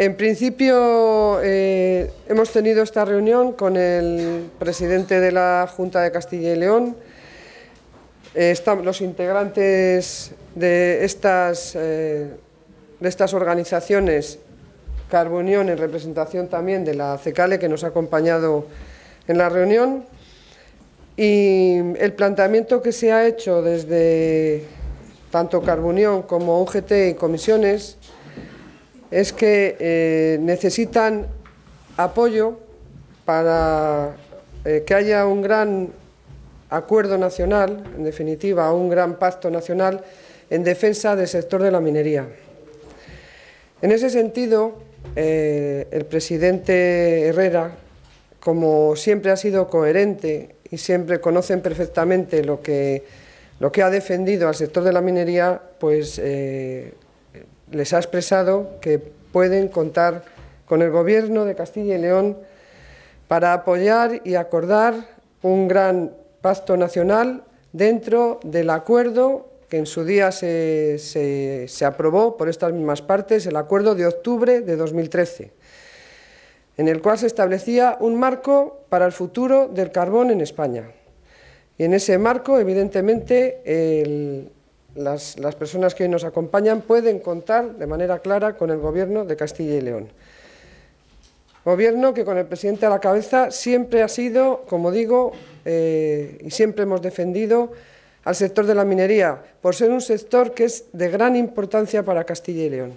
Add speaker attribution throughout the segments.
Speaker 1: En principio eh, hemos tenido esta reunión con el presidente de la Junta de Castilla y León. Eh, los integrantes de estas, eh, de estas organizaciones, Carbunión en representación también de la CECALE, que nos ha acompañado en la reunión. Y el planteamiento que se ha hecho desde tanto Carbunión como UGT y comisiones es que eh, necesitan apoyo para eh, que haya un gran acuerdo nacional, en definitiva, un gran pacto nacional en defensa del sector de la minería. En ese sentido, eh, el presidente Herrera, como siempre ha sido coherente y siempre conocen perfectamente lo que, lo que ha defendido al sector de la minería, pues les ha expresado que pueden contar con el Gobierno de Castilla y León para apoyar y acordar un gran pacto nacional dentro del acuerdo que en su día se, se, aprobó por estas mismas partes, el acuerdo de octubre de 2013, en el cual se establecía un marco para el futuro del carbón en España. Y en ese marco, evidentemente, el, las, las personas que hoy nos acompañan pueden contar de manera clara con el Gobierno de Castilla y León. Gobierno que con el presidente a la cabeza siempre ha sido, como digo, eh, y siempre hemos defendido al sector de la minería, por ser un sector que es de gran importancia para Castilla y León,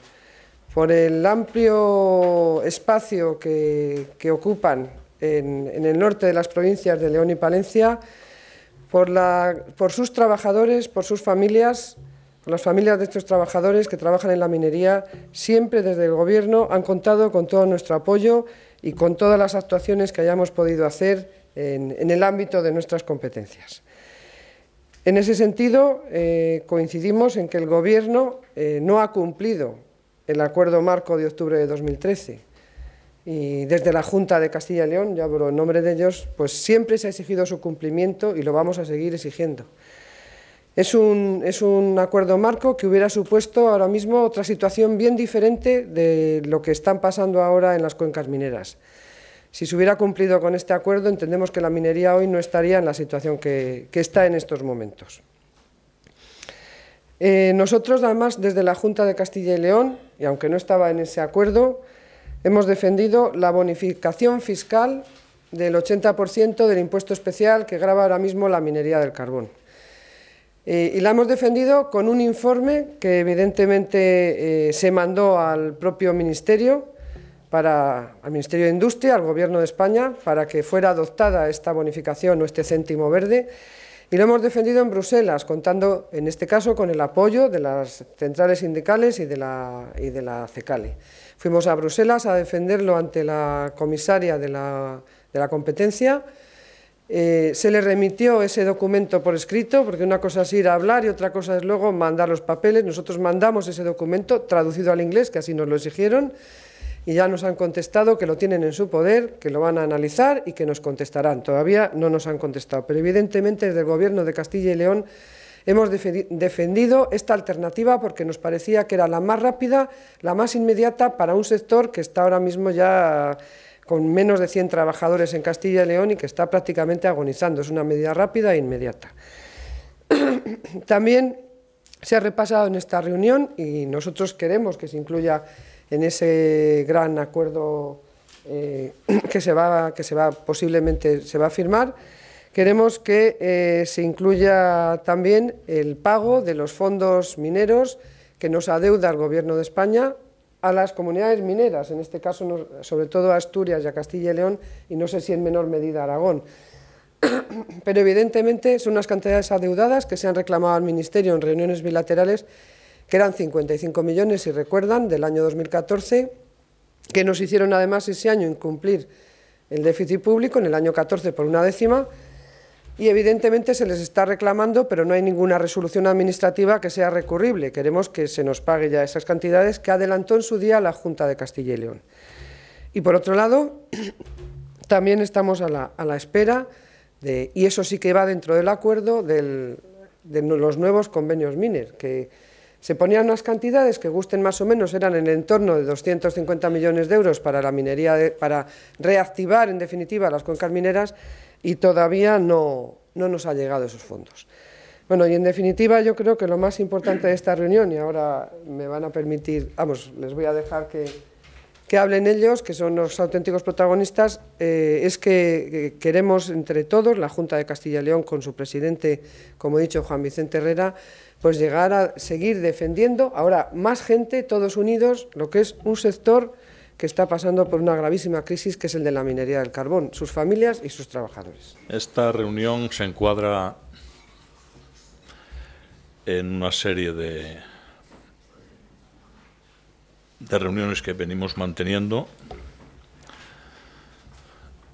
Speaker 1: por el amplio espacio que, que ocupan en, en el norte de las provincias de León y Palencia, por, sus trabajadores, por sus familias, por las familias de estos trabajadores que trabajan en la minería, siempre desde el Gobierno han contado con todo nuestro apoyo y con todas las actuaciones que hayamos podido hacer en, el ámbito de nuestras competencias. En ese sentido, eh, coincidimos en que el Gobierno eh, no ha cumplido el acuerdo marco de octubre de 2013 y desde la Junta de Castilla y León, ya hablo en nombre de ellos, pues siempre se ha exigido su cumplimiento y lo vamos a seguir exigiendo. Es un, acuerdo marco que hubiera supuesto ahora mismo otra situación bien diferente de lo que están pasando ahora en las cuencas mineras. Si se hubiera cumplido con este acuerdo, entendemos que la minería hoy no estaría en la situación que, está en estos momentos. Eh, nosotros, además, desde la Junta de Castilla y León, y aunque no estaba en ese acuerdo, Hemos defendido la bonificación fiscal del 80% del impuesto especial que grava ahora mismo la minería del carbón. Eh, y la hemos defendido con un informe que evidentemente eh, se mandó al propio Ministerio, para, al Ministerio de Industria, al Gobierno de España, para que fuera adoptada esta bonificación o este céntimo verde y lo hemos defendido en Bruselas, contando en este caso con el apoyo de las centrales sindicales y de la, y de la CECALE. Fuimos a Bruselas a defenderlo ante la comisaria de la, competencia. Eh, se le remitió ese documento por escrito, porque una cosa es ir a hablar y otra cosa es luego mandar los papeles. Nosotros mandamos ese documento traducido al inglés, que así nos lo exigieron y ya nos han contestado que lo tienen en su poder, que lo van a analizar y que nos contestarán. Todavía no nos han contestado, pero evidentemente desde el Gobierno de Castilla y León hemos defendido esta alternativa porque nos parecía que era la más rápida, la más inmediata para un sector que está ahora mismo ya con menos de 100 trabajadores en Castilla y León y que está prácticamente agonizando. Es una medida rápida e inmediata. También se ha repasado en esta reunión y nosotros queremos que se incluya en ese gran acuerdo eh, que, se va, que se va, posiblemente se va a firmar. Queremos que eh, se incluya también el pago de los fondos mineros que nos adeuda el Gobierno de España a las comunidades mineras, en este caso sobre todo a Asturias y a Castilla y León, y no sé si en menor medida a Aragón. Pero evidentemente son unas cantidades adeudadas que se han reclamado al Ministerio en reuniones bilaterales que eran 55 millones, si recuerdan, del año 2014, que nos hicieron además ese año incumplir el déficit público en el año 14 por una décima, y evidentemente se les está reclamando, pero no hay ninguna resolución administrativa que sea recurrible. Queremos que se nos pague ya esas cantidades que adelantó en su día la Junta de Castilla y León. Y por otro lado, también estamos a la, espera, de, y eso sí que va dentro del acuerdo, de los nuevos convenios MINER, que se ponían unas cantidades que gusten más o menos, eran en el entorno de 250 millones de euros para la minería, para reactivar en definitiva las cuencas mineras y todavía no, no nos ha llegado esos fondos. Bueno, y en definitiva yo creo que lo más importante de esta reunión, y ahora me van a permitir, vamos, les voy a dejar que que hablen ellos, que son los auténticos protagonistas, eh, es que queremos entre todos, la Junta de Castilla y León con su presidente, como he dicho, Juan Vicente Herrera, pues llegar a seguir defendiendo ahora más gente, todos unidos, lo que es un sector que está pasando por una gravísima crisis que es el de la minería del carbón, sus familias y sus trabajadores.
Speaker 2: Esta reunión se encuadra en una serie de de reuniones que venimos manteniendo.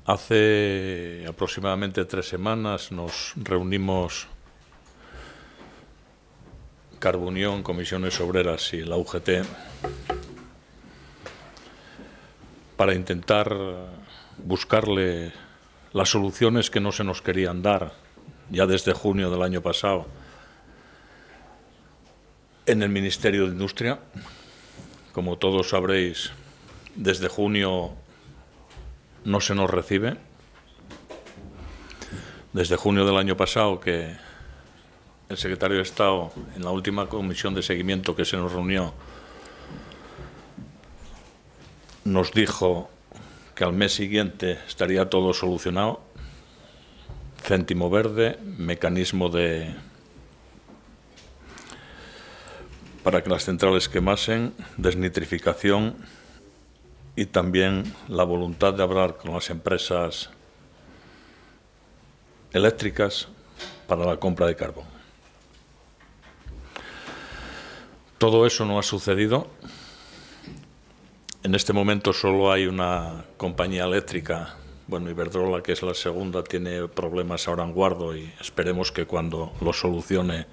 Speaker 2: Hace aproximadamente tres semanas nos reunimos Carbunión, Comisiones Obreras y la UGT para intentar buscarle las soluciones que no se nos querían dar ya desde junio del año pasado en el Ministerio de Industria. Como todos sabréis, desde junio no se nos recibe. Desde junio del año pasado que el secretario de Estado, en la última comisión de seguimiento que se nos reunió, nos dijo que al mes siguiente estaría todo solucionado. Céntimo verde, mecanismo de para que las centrales quemasen, desnitrificación y también la voluntad de hablar con las empresas eléctricas para la compra de carbón. Todo eso no ha sucedido. En este momento solo hay una compañía eléctrica, bueno, Iberdrola, que es la segunda, tiene problemas ahora en guardo y esperemos que cuando lo solucione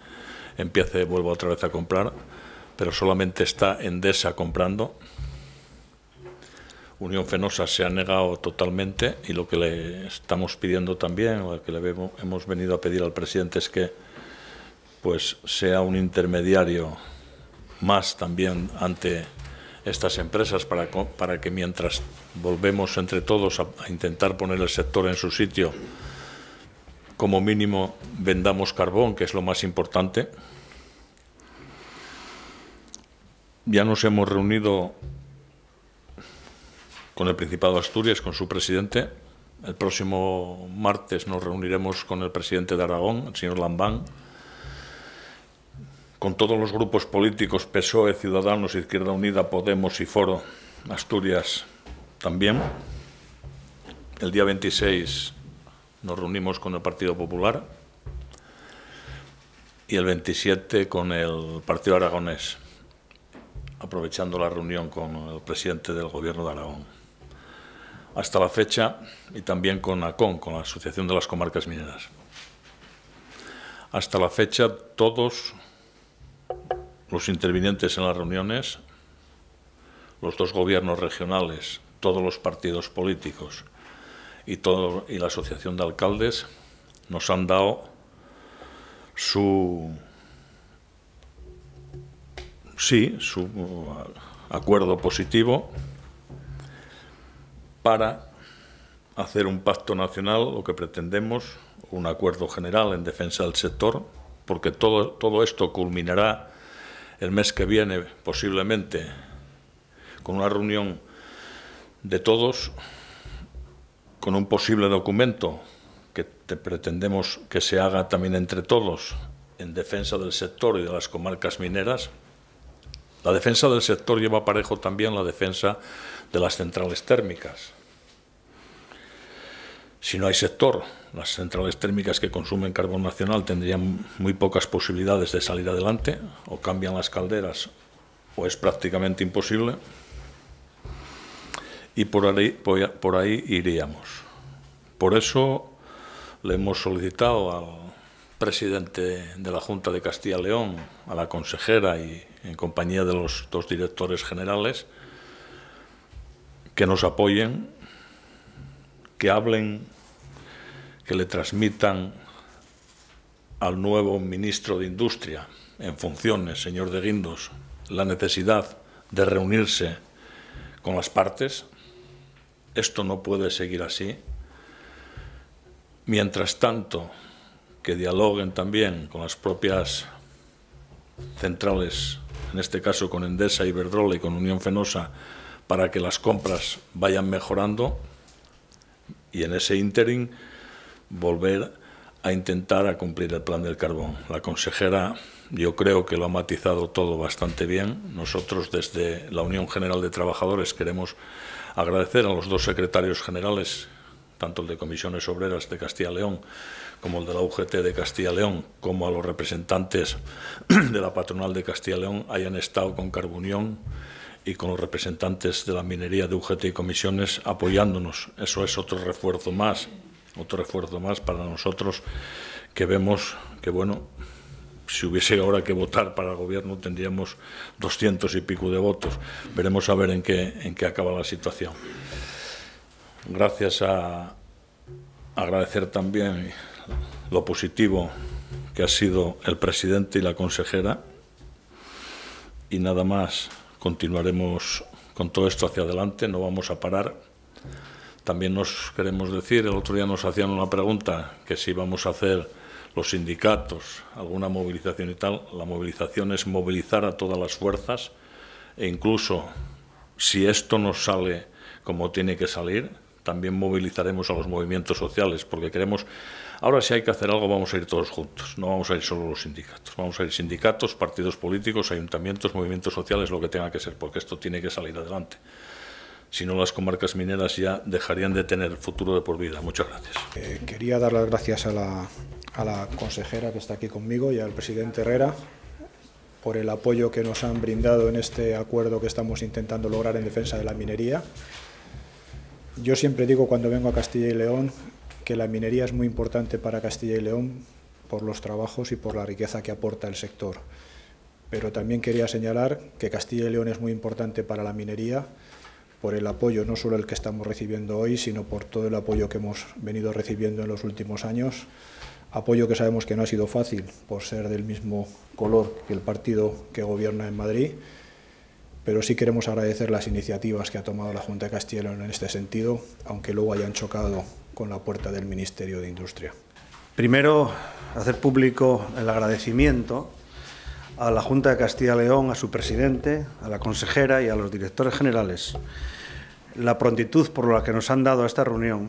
Speaker 2: empiece, vuelvo otra vez a comprar, pero solamente está Endesa comprando. Unión Fenosa se ha negado totalmente y lo que le estamos pidiendo también, o lo que le hemos venido a pedir al presidente es que pues sea un intermediario más también ante estas empresas para, que mientras volvemos entre todos a intentar poner el sector en su sitio, como mínimo vendamos carbón, que es lo más importante. Ya nos hemos reunido con el Principado de Asturias, con su presidente. El próximo martes nos reuniremos con el presidente de Aragón, el señor Lambán, con todos los grupos políticos, PSOE, Ciudadanos, Izquierda Unida, Podemos y Foro, Asturias también. El día 26 nos reunimos con el Partido Popular y el 27 con el Partido Aragonés, aprovechando la reunión con el presidente del Gobierno de Aragón. Hasta la fecha, y también con ACON, con la Asociación de las Comarcas Mineras. Hasta la fecha, todos los intervinientes en las reuniones, los dos gobiernos regionales, todos los partidos políticos, y, todo, y la Asociación de Alcaldes nos han dado su... Sí, su uh, acuerdo positivo para hacer un pacto nacional, lo que pretendemos, un acuerdo general en defensa del sector, porque todo, todo esto culminará el mes que viene, posiblemente, con una reunión de todos con un posible documento que te pretendemos que se haga también entre todos en defensa del sector y de las comarcas mineras. La defensa del sector lleva parejo también la defensa de las centrales térmicas. Si no hay sector, las centrales térmicas que consumen carbón nacional tendrían muy pocas posibilidades de salir adelante, o cambian las calderas, o es prácticamente imposible. y por ahí, por ahí iríamos. Por eso le hemos solicitado al presidente de la Junta de Castilla León, a la consejera y en compañía de los dos directores generales, que nos apoyen, que hablen, que le transmitan al nuevo ministro de Industria en funciones, señor de Guindos, la necesidad de reunirse con las partes, esto no puede seguir así. Mientras tanto, que dialoguen también con las propias centrales, en este caso con Endesa, Iberdrola y con Unión Fenosa, para que las compras vayan mejorando y en ese ínterin volver a intentar a cumplir el plan del carbón. La consejera yo creo que lo ha matizado todo bastante bien. Nosotros desde la Unión General de Trabajadores queremos agradecer a los dos secretarios generales, tanto el de Comisiones Obreras de Castilla y León como el de la UGT de Castilla y León, como a los representantes de la patronal de Castilla y León, hayan estado con Carbunión y con los representantes de la minería de UGT y Comisiones apoyándonos. Eso es otro refuerzo más, otro refuerzo más para nosotros que vemos que, bueno, si hubiese ahora que votar para el gobierno tendríamos doscientos y pico de votos. Veremos a ver en qué, en qué acaba la situación. Gracias a agradecer también lo positivo que ha sido el presidente y la consejera. Y nada más, continuaremos con todo esto hacia adelante, no vamos a parar. También nos queremos decir, el otro día nos hacían una pregunta que si vamos a hacer los sindicatos, alguna movilización y tal, la movilización es movilizar a todas las fuerzas e incluso si esto no sale como tiene que salir, también movilizaremos a los movimientos sociales, porque queremos, ahora si hay que hacer algo vamos a ir todos juntos, no vamos a ir solo los sindicatos, vamos a ir sindicatos, partidos políticos, ayuntamientos, movimientos sociales, lo que tenga que ser, porque esto tiene que salir adelante. Si no, las comarcas mineras ya dejarían de tener futuro de por vida. Muchas gracias.
Speaker 3: Eh, quería dar las gracias a la, a la consejera que está aquí conmigo y al presidente Herrera por el apoyo que nos han brindado en este acuerdo que estamos intentando lograr en defensa de la minería. Yo siempre digo cuando vengo a Castilla y León que la minería es muy importante para Castilla y León por los trabajos y por la riqueza que aporta el sector. Pero también quería señalar que Castilla y León es muy importante para la minería por el apoyo, no solo el que estamos recibiendo hoy, sino por todo el apoyo que hemos venido recibiendo en los últimos años apoyo que sabemos que no ha sido fácil por ser del mismo color que el partido que gobierna en Madrid, pero sí queremos agradecer las iniciativas que ha tomado la Junta de Castilla y León en este sentido, aunque luego hayan chocado con la puerta del Ministerio de Industria. Primero, hacer público el agradecimiento a la Junta de Castilla y León, a su presidente, a la consejera y a los directores generales la prontitud por la que nos han dado a esta reunión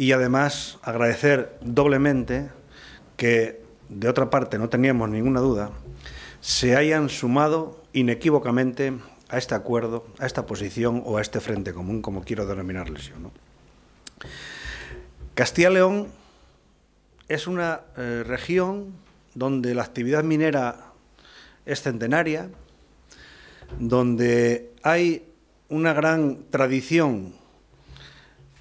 Speaker 3: y además agradecer doblemente que, de otra parte, no teníamos ninguna duda, se hayan sumado inequívocamente a este acuerdo, a esta posición o a este frente común, como quiero denominarles yo. ¿no? Castilla-León es una eh, región donde la actividad minera es centenaria, donde hay una gran tradición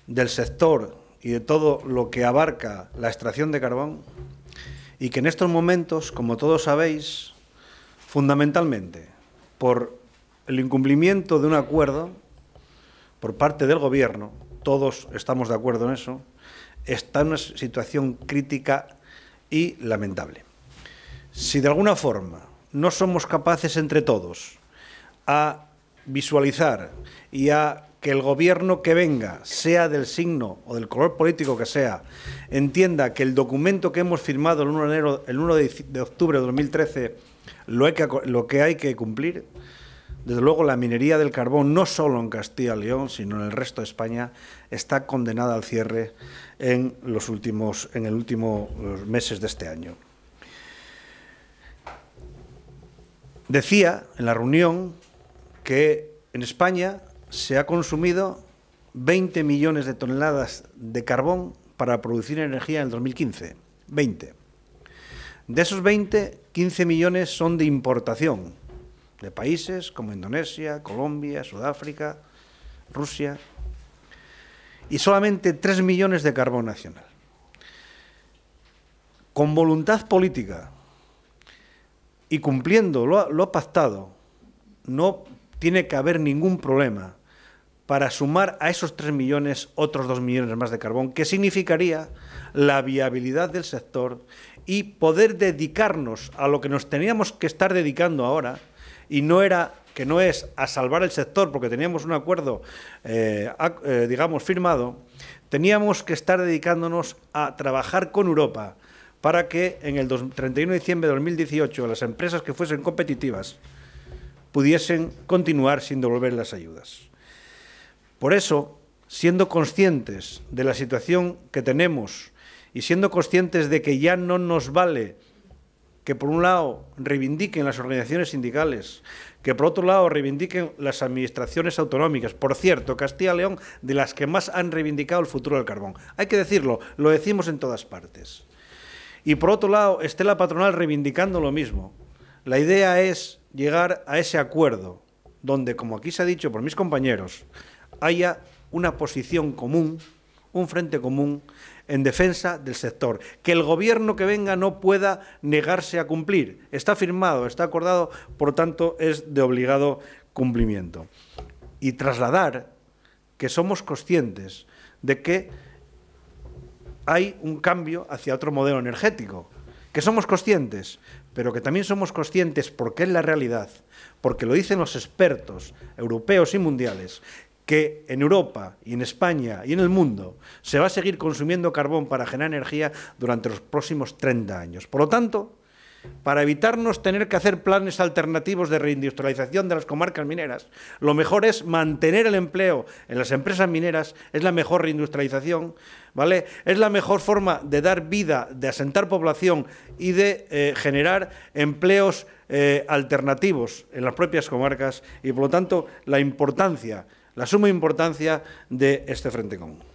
Speaker 3: del sector y de todo lo que abarca la extracción de carbón y que en estos momentos, como todos sabéis, fundamentalmente por el incumplimiento de un acuerdo por parte del Gobierno, todos estamos de acuerdo en eso, está en una situación crítica y lamentable. Si de alguna forma no somos capaces entre todos a visualizar y a que el gobierno que venga, sea del signo o del color político que sea, entienda que el documento que hemos firmado el 1 de, enero, el 1 de octubre de 2013 lo, que, hay que cumplir, desde luego la minería del carbón, no solo en Castilla y León, sino en el resto de España, está condenada al cierre en los últimos en el último meses de este año. Decía en la reunión que en España se ha consumido 20 millones de toneladas de carbón para producir energía en el 2015. 20. De esos 20, 15 millones son de importación de países como Indonesia, Colombia, Sudáfrica, Rusia, y solamente 3 millones de carbón nacional. Con voluntad política y cumpliendo lo, lo pactado, no tiene que haber ningún problema para sumar a esos 3 millones otros 2 millones más de carbón, que significaría la viabilidad del sector y poder dedicarnos a lo que nos teníamos que estar dedicando ahora, y no era que no es a salvar el sector porque teníamos un acuerdo, eh, eh, digamos, firmado, teníamos que estar dedicándonos a trabajar con Europa para que en el 31 de diciembre de 2018 las empresas que fuesen competitivas pudiesen continuar sin devolver las ayudas. Por eso, siendo conscientes de la situación que tenemos y siendo conscientes de que ya no nos vale que por un lado reivindiquen las organizaciones sindicales, que por otro lado reivindiquen las administraciones autonómicas. Por cierto, Castilla y León, de las que más han reivindicado el futuro del carbón. Hay que decirlo, lo decimos en todas partes. Y por otro lado, esté la patronal reivindicando lo mismo. La idea es llegar a ese acuerdo donde, como aquí se ha dicho por mis compañeros, haya una posición común, un frente común en defensa del sector, que el gobierno que venga no pueda negarse a cumplir. Está firmado, está acordado, por tanto es de obligado cumplimiento. Y trasladar que somos conscientes de que hay un cambio hacia otro modelo energético, que somos conscientes, pero que también somos conscientes porque es la realidad, porque lo dicen los expertos europeos y mundiales, que en Europa y en España y en el mundo se va a seguir consumiendo carbón para generar energía durante los próximos 30 años. Por lo tanto, para evitarnos tener que hacer planes alternativos de reindustrialización de las comarcas mineras. Lo mejor es mantener el empleo en las empresas mineras, es la mejor reindustrialización, ¿vale? Es la mejor forma de dar vida, de asentar población y de eh, generar empleos eh, alternativos en las propias comarcas y por lo tanto la importancia la suma importancia de este Frente Común.